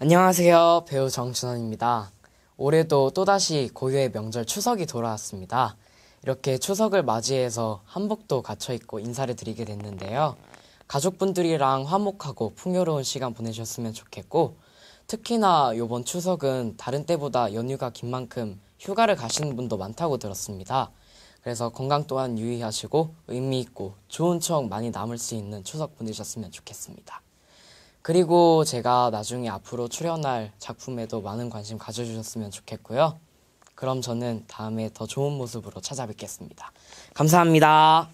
안녕하세요. 배우 정준원입니다. 올해도 또다시 고유의 명절 추석이 돌아왔습니다. 이렇게 추석을 맞이해서 한복도 갖춰 입고 인사를 드리게 됐는데요. 가족분들이랑 화목하고 풍요로운 시간 보내셨으면 좋겠고, 특히나 요번 추석은 다른 때보다 연휴가 긴 만큼 휴가를 가시는 분도 많다고 들었습니다. 그래서 건강 또한 유의하시고 의미 있고 좋은 추억 많이 남을 수 있는 추석 보내셨으면 좋겠습니다. 그리고 제가 나중에 앞으로 출연할 작품에도 많은 관심 가져주셨으면 좋겠고요. 그럼 저는 다음에 더 좋은 모습으로 찾아뵙겠습니다. 감사합니다.